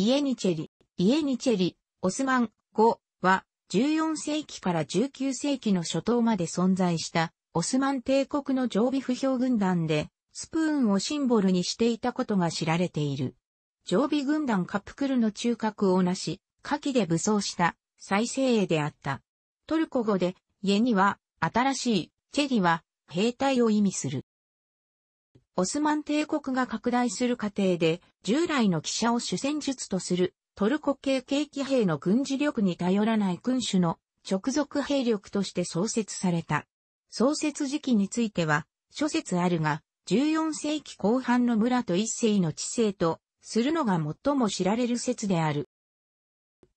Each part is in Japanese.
イエニチェリ、イエニチェリ、オスマン語は14世紀から19世紀の初頭まで存在したオスマン帝国の常備不評軍団でスプーンをシンボルにしていたことが知られている。常備軍団カプクルの中核をなし、火器で武装した再生鋭であった。トルコ語で、家には新しい、チェリは兵隊を意味する。オスマン帝国が拡大する過程で、従来の記者を主戦術とする、トルコ系景気兵の軍事力に頼らない君主の直属兵力として創設された。創設時期については、諸説あるが、14世紀後半の村と一世の治世と、するのが最も知られる説である。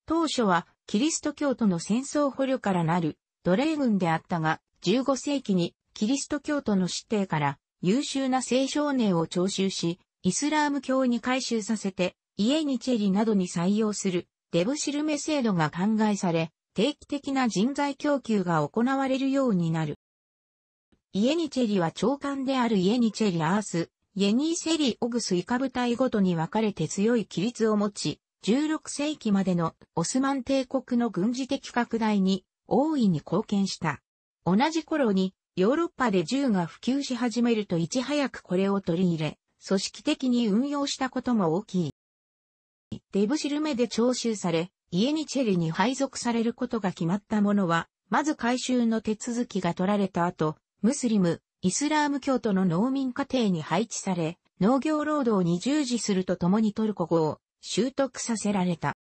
当初は、キリスト教徒の戦争捕虜からなる奴隷軍であったが、15世紀にキリスト教徒の指定から優秀な青少年を徴収し、イスラーム教に改修させて、家にチェリなどに採用する、デブシルメ制度が考えされ、定期的な人材供給が行われるようになる。イエニチェリは長官であるイエニチェリアース、イエニーセリ・オグスイ下部隊ごとに分かれて強い規律を持ち、16世紀までのオスマン帝国の軍事的拡大に大いに貢献した。同じ頃にヨーロッパで銃が普及し始めるといち早くこれを取り入れ、組織的に運用したことも大きい。デブシルメで徴収され、家にチェリに配属されることが決まったものは、まず回収の手続きが取られた後、ムスリム、イスラーム教徒の農民家庭に配置され、農業労働に従事するとともにトルコ語を習得させられた。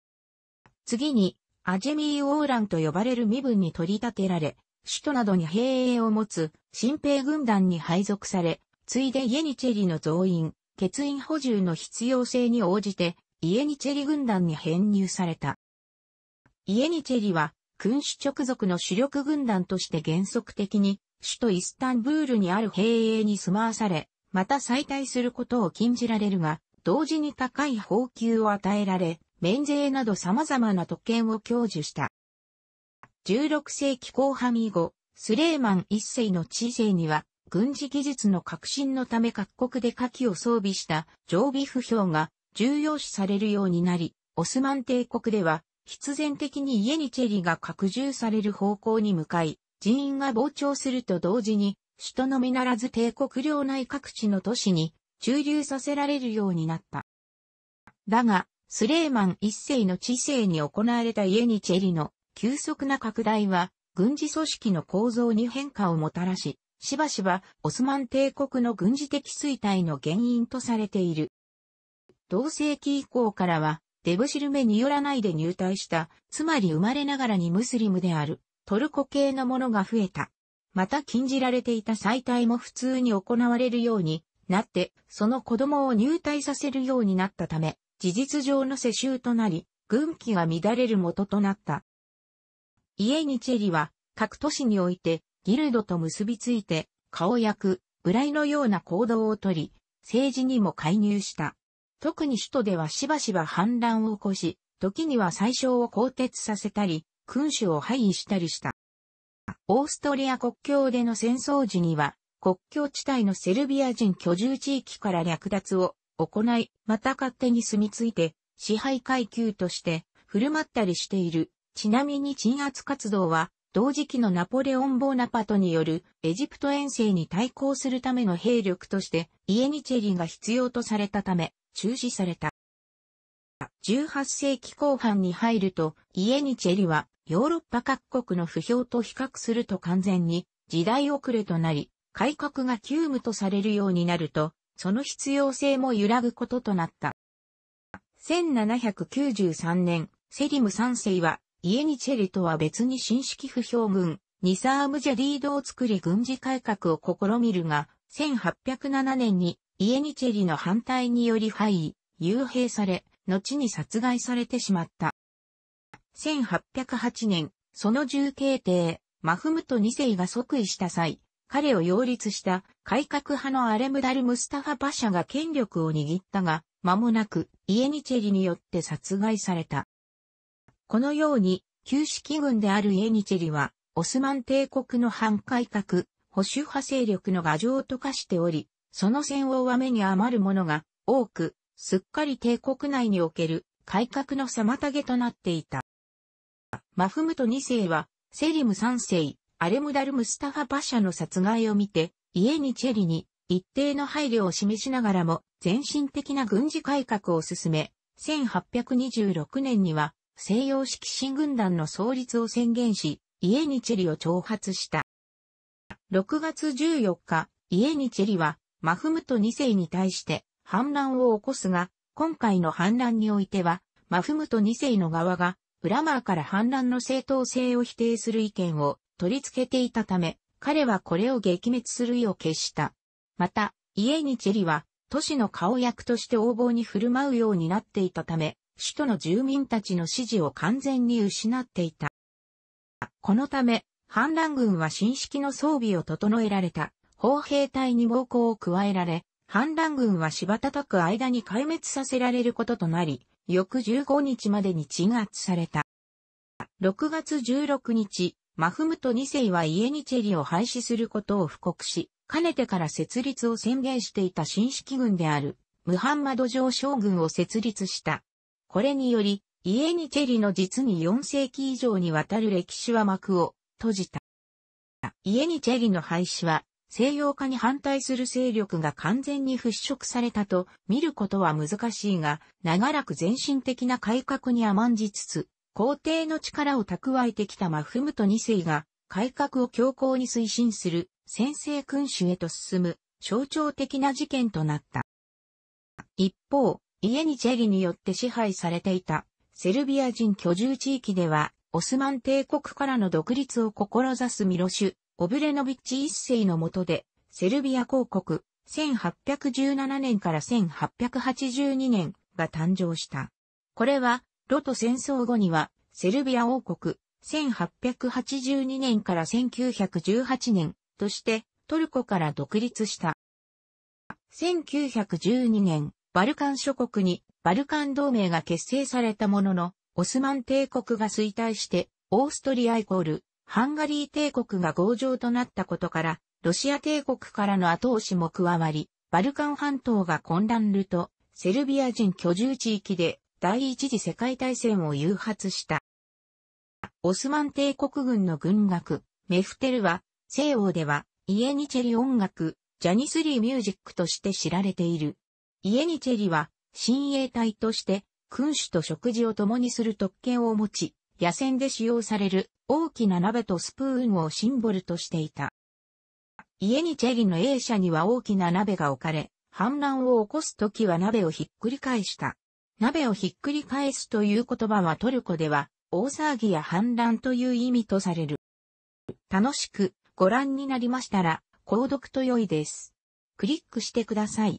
次に、アジェミー・オーランと呼ばれる身分に取り立てられ、首都などに兵営を持つ、新兵軍団に配属され、ついでイエニチェリの増員、欠員補充の必要性に応じて、イエニチェリ軍団に編入された。イエニチェリは、君主直属の主力軍団として原則的に、首都イスタンブールにある兵営に住まわされ、また再退することを禁じられるが、同時に高い俸給を与えられ、免税など様々な特権を享受した。16世紀後半以後、スレーマン一世の知性には、軍事技術の革新のため各国で火器を装備した常備不評が重要視されるようになり、オスマン帝国では必然的にイエニチェリが拡充される方向に向かい、人員が膨張すると同時に、首都のみならず帝国領内各地の都市に駐留させられるようになった。だが、スレーマン一世の知性に行われたイエニチェリの急速な拡大は、軍事組織の構造に変化をもたらし、しばしばオスマン帝国の軍事的衰退の原因とされている。同世紀以降からは、デブシルメによらないで入隊した、つまり生まれながらにムスリムである、トルコ系のものが増えた。また禁じられていた再退も普通に行われるようになって、その子供を入隊させるようになったため、事実上の世襲となり、軍機が乱れる元となった。家にチェリは、各都市において、ギルドと結びついて、顔役、ライのような行動をとり、政治にも介入した。特に首都ではしばしば反乱を起こし、時には最小を更迭させたり、君主を廃位したりした。オーストリア国境での戦争時には、国境地帯のセルビア人居住地域から略奪を行い、また勝手に住み着いて、支配階級として振る舞ったりしているちなみに鎮圧活動は、同時期のナポレオン・ボーナパトによるエジプト遠征に対抗するための兵力として、イエニチェリが必要とされたため、中止された。18世紀後半に入ると、イエニチェリはヨーロッパ各国の不評と比較すると完全に時代遅れとなり、改革が急務とされるようになると、その必要性も揺らぐこととなった。1793年、セリム3世はイエニチェリとは別に新式不評軍、ニサームジェディードを作り軍事改革を試みるが、1807年にイエニチェリの反対により敗位、幽閉され、後に殺害されてしまった。1808年、その重慶帝、マフムト2世が即位した際、彼を擁立した改革派のアレムダル・ムスタファ・バシャが権力を握ったが、間もなくイエニチェリによって殺害された。このように、旧式軍であるイエニチェリは、オスマン帝国の反改革、保守派勢力の牙城と化しており、その戦王は目に余るものが多く、すっかり帝国内における改革の妨げとなっていた。マフムト2世は、セリム3世、アレムダル・ムスタファパシャの殺害を見て、イエニチェリに一定の配慮を示しながらも、全身的な軍事改革を進め、1826年には西洋式新軍団の創立を宣言し、イエニチェリを挑発した。6月14日、イエニチェリは、マフムト2世に対して反乱を起こすが、今回の反乱においては、マフムト2世の側が、ウラマーから反乱の正当性を否定する意見を取り付けていたため、彼はこれを撃滅する意を決した。また、イエニチェリは、都市の顔役として横暴に振る舞うようになっていたため、首都の住民たちの支持を完全に失っていた。このため、反乱軍は新式の装備を整えられた砲兵隊に暴行を加えられ、反乱軍は柴叩く間に壊滅させられることとなり、翌15日までに鎮圧された。6月16日、マフムト2世はイエニチェリを廃止することを布告し、かねてから設立を宣言していた新式軍である、ムハンマド上将軍を設立した。これにより、イエニチェリの実に4世紀以上にわたる歴史は幕を閉じた。イエニチェリの廃止は、西洋化に反対する勢力が完全に払拭されたと見ることは難しいが、長らく全身的な改革に甘んじつつ、皇帝の力を蓄えてきたマフムト2世が、改革を強硬に推進する先制君主へと進む象徴的な事件となった。一方、家にチェリによって支配されていた、セルビア人居住地域では、オスマン帝国からの独立を志すミロシュ、オブレノビッチ一世の下で、セルビア公国、1817年から1882年が誕生した。これは、ロト戦争後には、セルビア王国、1882年から1918年として、トルコから独立した。1912年、バルカン諸国にバルカン同盟が結成されたものの、オスマン帝国が衰退して、オーストリアイコール、ハンガリー帝国が合場となったことから、ロシア帝国からの後押しも加わり、バルカン半島が混乱ると、セルビア人居住地域で第一次世界大戦を誘発した。オスマン帝国軍の軍楽、メフテルは、西欧では、イエニチェリ音楽、ジャニスリーミュージックとして知られている。家にチェリは、親衛隊として、君主と食事を共にする特権を持ち、野戦で使用される大きな鍋とスプーンをシンボルとしていた。家にチェリの A 者には大きな鍋が置かれ、反乱を起こすときは鍋をひっくり返した。鍋をひっくり返すという言葉はトルコでは、大騒ぎや反乱という意味とされる。楽しくご覧になりましたら、購読と良いです。クリックしてください。